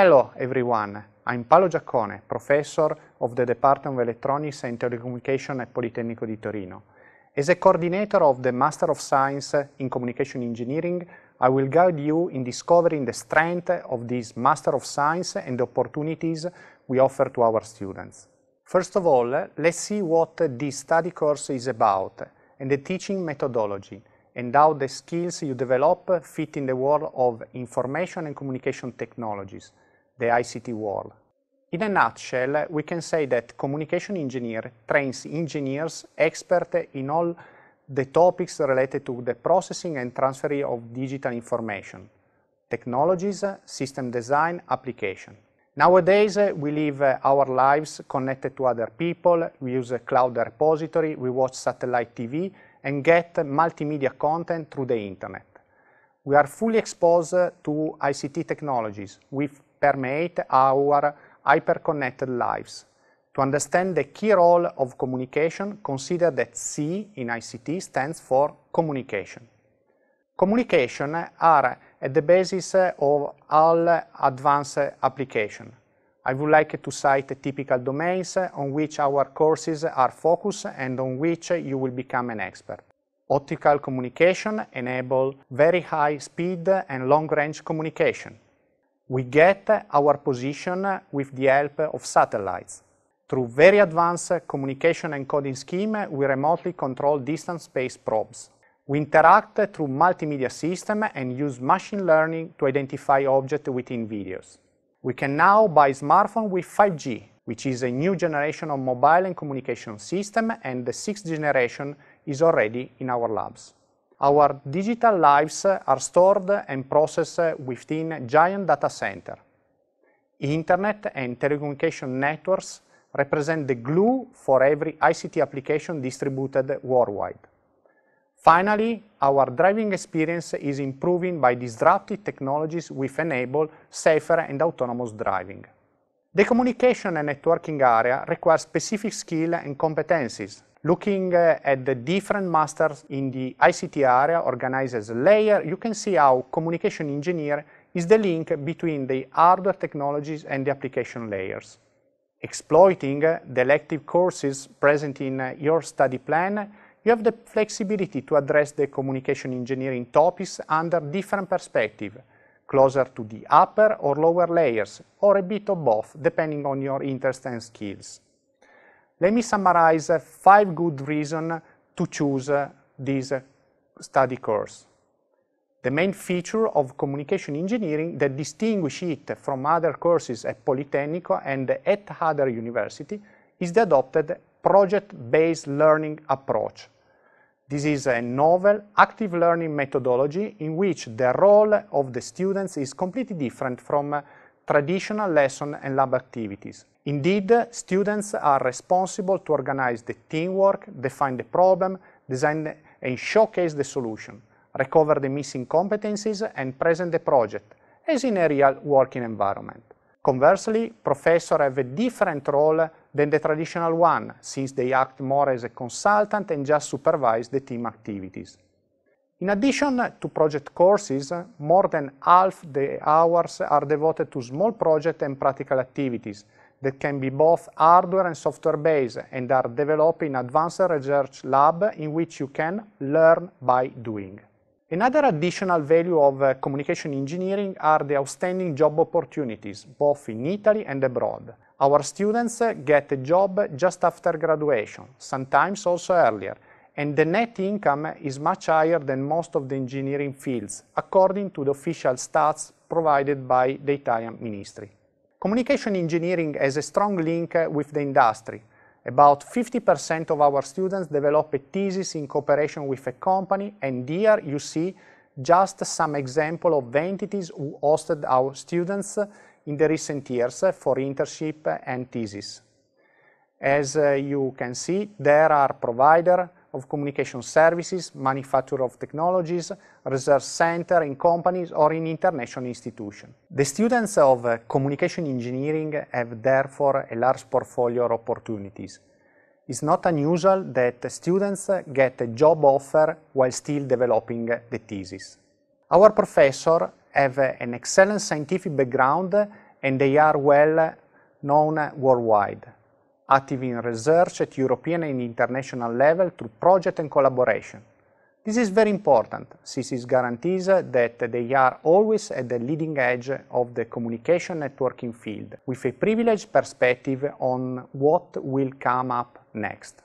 Hello, everyone. I'm Paolo Giaccone, professor of the Department of Electronics and Telecommunication at Politecnico di Torino. As a coordinator of the Master of Science in Communication Engineering, I will guide you in discovering the strength of this Master of Science and the opportunities we offer to our students. First of all, let's see what this study course is about and the teaching methodology and how the skills you develop fit in the world of information and communication technologies, the ICT world. In a nutshell, we can say that communication engineer trains engineers expert in all the topics related to the processing and transfer of digital information, technologies, system design, application. Nowadays, we live our lives connected to other people, we use a cloud repository, we watch satellite TV, and get multimedia content through the internet. We are fully exposed to ICT technologies with permeate our hyper-connected lives. To understand the key role of communication, consider that C in ICT stands for communication. Communication are at the basis of all advanced application. I would like to cite typical domains on which our courses are focused and on which you will become an expert. Optical communication enable very high speed and long-range communication. We get our position with the help of satellites. Through very advanced communication encoding scheme, we remotely control distance space probes. We interact through multimedia system and use machine learning to identify objects within videos. We can now buy smartphone with 5G, which is a new generation of mobile and communication system, and the sixth generation is already in our labs our digital lives are stored and processed within giant data center. Internet and telecommunication networks represent the glue for every ICT application distributed worldwide. Finally, our driving experience is improving by disruptive technologies which enable safer and autonomous driving. The communication and networking area requires specific skill and competencies looking uh, at the different masters in the ICT area organized as a layer, you can see how communication engineer is the link between the hardware technologies and the application layers. Exploiting uh, the elective courses present in uh, your study plan, you have the flexibility to address the communication engineering topics under different perspectives, closer to the upper or lower layers, or a bit of both, depending on your interest and skills. Let me summarize five good reasons to choose this study course. The main feature of communication engineering that distinguishes it from other courses at Politecnico and at other university is the adopted project-based learning approach. This is a novel, active learning methodology in which the role of the students is completely different from traditional lesson and lab activities. Indeed, students are responsible to organize the teamwork, define the problem, design and showcase the solution, recover the missing competencies and present the project, as in a real working environment. Conversely, professors have a different role than the traditional one, since they act more as a consultant and just supervise the team activities. In addition to project courses, more than half the hours are devoted to small project and practical activities that can be both hardware and software-based and are developed in advanced research lab in which you can learn by doing. Another additional value of uh, communication engineering are the outstanding job opportunities, both in Italy and abroad. Our students uh, get a job just after graduation, sometimes also earlier, and the net income is much higher than most of the engineering fields, according to the official stats provided by the Italian Ministry. Communication engineering has a strong link with the industry. About 50% of our students develop a thesis in cooperation with a company, and here you see just some example of the entities who hosted our students in the recent years for internship and thesis. As uh, you can see, there are provider, of communication services, manufacturer of technologies, research center in companies or in international institutions. The students of uh, communication engineering have therefore a large portfolio of opportunities. It's not unusual that students get a job offer while still developing the thesis. Our professors have an excellent scientific background and they are well known worldwide active in research at European and international level through project and collaboration. This is very important since it guarantees that they are always at the leading edge of the communication networking field with a privileged perspective on what will come up next.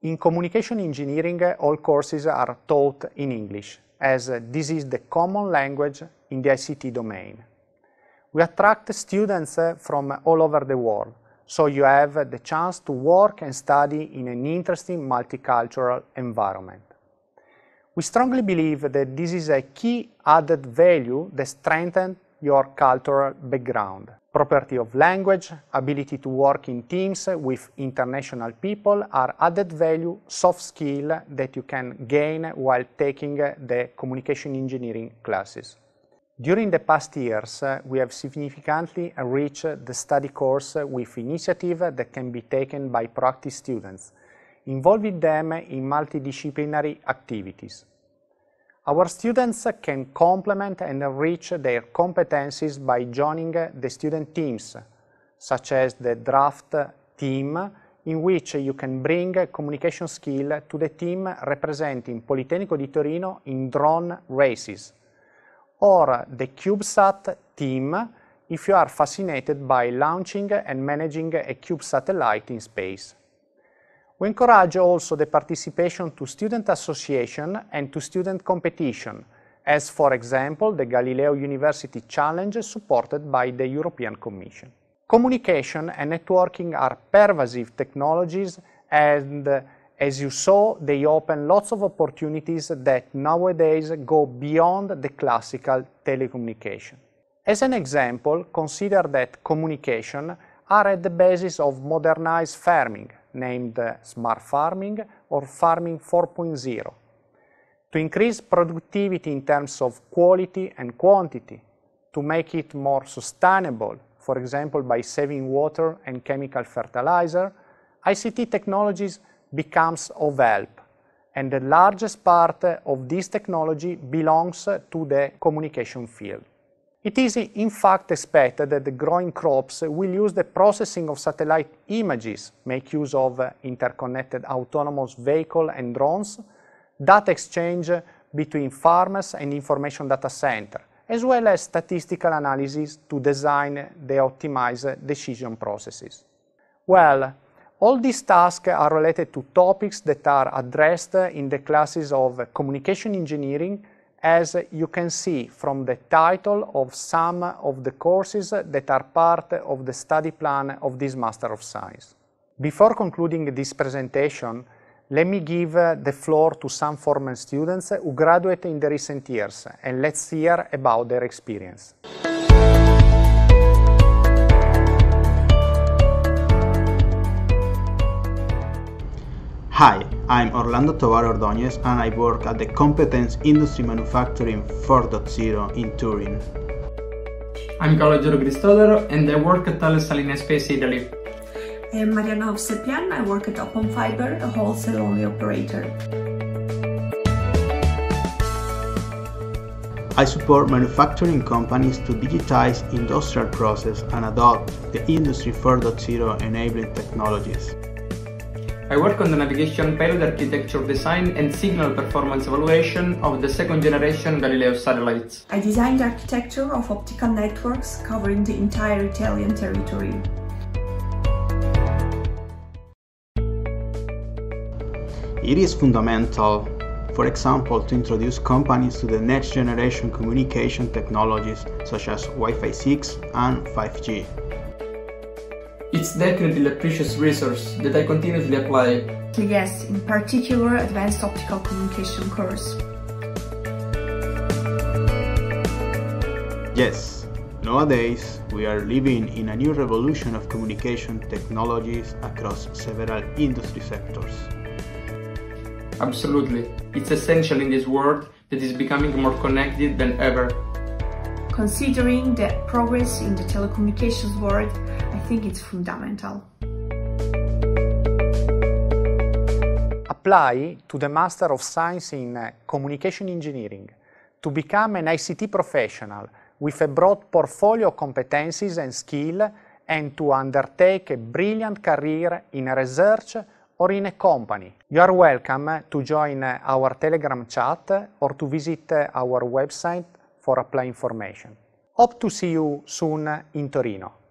In communication engineering, all courses are taught in English, as this is the common language in the ICT domain. We attract students from all over the world, so you have the chance to work and study in an interesting multicultural environment. We strongly believe that this is a key added value that strengthens your cultural background. Property of language, ability to work in teams with international people are added value soft skill that you can gain while taking the communication engineering classes. During the past years, uh, we have significantly enriched the study course with initiatives that can be taken by practice students, involving them in multidisciplinary activities. Our students can complement and enrich their competencies by joining the student teams, such as the draft team, in which you can bring communication skill to the team representing Politecnico di Torino in drone races, or the CubeSat team if you are fascinated by launching and managing a Cube satellite in space. We encourage also the participation to student association and to student competition, as for example the Galileo University Challenge supported by the European Commission. Communication and networking are pervasive technologies and as you saw, they open lots of opportunities that nowadays go beyond the classical telecommunication. As an example, consider that communication are at the basis of modernized farming, named uh, smart farming or farming 4.0, to increase productivity in terms of quality and quantity, to make it more sustainable, for example by saving water and chemical fertilizer, ICT technologies becomes of help and the largest part of this technology belongs to the communication field. It is in fact expected that the growing crops will use the processing of satellite images, make use of interconnected autonomous vehicle and drones, data exchange between farmers and information data center, as well as statistical analysis to design the optimized decision processes. Well, all these tasks are related to topics that are addressed in the classes of communication engineering, as you can see from the title of some of the courses that are part of the study plan of this Master of Science. Before concluding this presentation, let me give uh, the floor to some former students who graduated in the recent years, and let's hear about their experience. Hi, I'm Orlando Tovar Ordóñez and I work at the Competence Industry Manufacturing 4.0 in Turin. I'm Carlo Giorgio Cristodero, and I work at Thales Saline Space Italy. I'm Mariana Sepian, I work at Open Fiber, a wholesale only operator. I support manufacturing companies to digitize industrial process and adopt the Industry 4.0 enabling technologies. I work on the navigation payload architecture design and signal performance evaluation of the second generation Galileo satellites. I designed the architecture of optical networks covering the entire Italian territory. It is fundamental, for example, to introduce companies to the next generation communication technologies such as Wi-Fi 6 and 5G. It's definitely a precious resource that I continuously apply. Yes, in particular advanced optical communication course. Yes, nowadays we are living in a new revolution of communication technologies across several industry sectors. Absolutely, it's essential in this world that is becoming more connected than ever. Considering the progress in the telecommunications world, think it's fundamental. Apply to the Master of Science in uh, Communication Engineering to become an ICT professional with a broad portfolio of competencies and skill and to undertake a brilliant career in research or in a company. You are welcome to join uh, our Telegram chat or to visit uh, our website for apply information. Hope to see you soon in Torino.